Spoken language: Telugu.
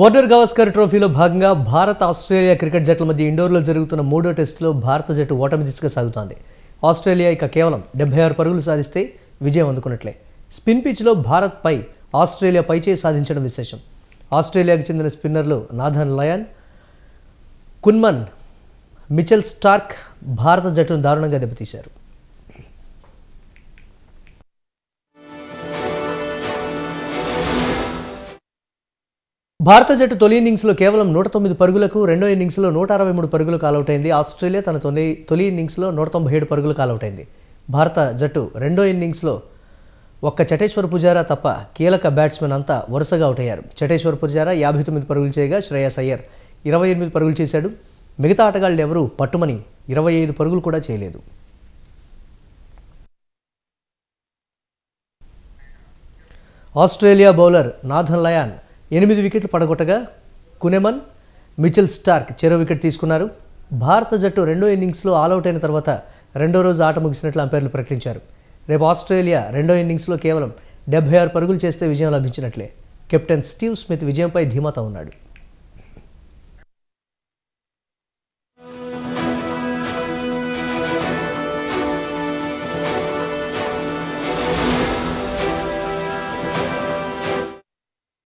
బోర్డర్ గవస్కర్ ట్రోఫీలో భాగంగా భారత్ ఆస్ట్రేలియా క్రికెట్ జట్ల మధ్య ఇండోర్లో జరుగుతున్న మూడో టెస్టులో భారత జట్టు ఓటమి దిశగా సాగుతోంది ఆస్ట్రేలియా ఇక కేవలం డెబ్బై ఆరు పరుగులు సాధిస్తే విజయం అందుకున్నట్లే స్పిన్ పిచ్లో భారత్పై ఆస్ట్రేలియా చేయి సాధించడం విశేషం ఆస్ట్రేలియాకు చెందిన స్పిన్నర్లు Nathan Lyon Kuhnemann Mitchell Starc భారత జట్టును దారుణంగా దెబ్బతీశారు భారత జట్టు తొలి ఇన్నింగ్స్లో కేవలం నూట తొమ్మిది పరుగులకు రెండో ఇన్నింగ్స్లో నూట అరవై మూడు పరుగులకు ఆలౌట్ ఆస్ట్రేలియా తన తొలి తొలి ఇన్నింగ్స్లో నూట తొంభై ఏడు పరుగులకు ఆలౌట్ భారత జట్టు రెండో ఇన్నింగ్స్లో ఒక్క చటేశ్వర్ పుజారా తప్ప కీలక బ్యాట్స్మెన్ అంతా వరుసగా అవుట్ అయ్యారు చటేశ్వర్ పుజారా యాభై తొమ్మిది పరుగులు చేయగా శ్రేయస్ అయ్యర్ ఇరవై ఎనిమిది పరుగులు చేశాడు మిగతా ఆటగాళ్ళు ఎవరూ పట్టుమని ఇరవై ఐదు పరుగులు కూడా చేయలేదు ఆస్ట్రేలియా బౌలర్ నాథన్ లయాన్ ఎనిమిది వికెట్లు పడగొట్టగా కునెమన్ మిచిల్ స్టార్క్ చెరో వికెట్ తీసుకున్నారు భారత జట్టు రెండో ఇన్నింగ్స్లో ఆల్అవుట్ అయిన తర్వాత రెండో రోజు ఆట ముగిసినట్లు అంపైర్లు ప్రకటించారు రేపు ఆస్ట్రేలియా రెండో ఇన్నింగ్స్లో కేవలం డెబ్బై ఆరు పరుగులు చేస్తే విజయం లభించినట్లే కెప్టెన్ స్టీవ్ స్మిత్ విజయంపై ధీమాతో ఉన్నాడు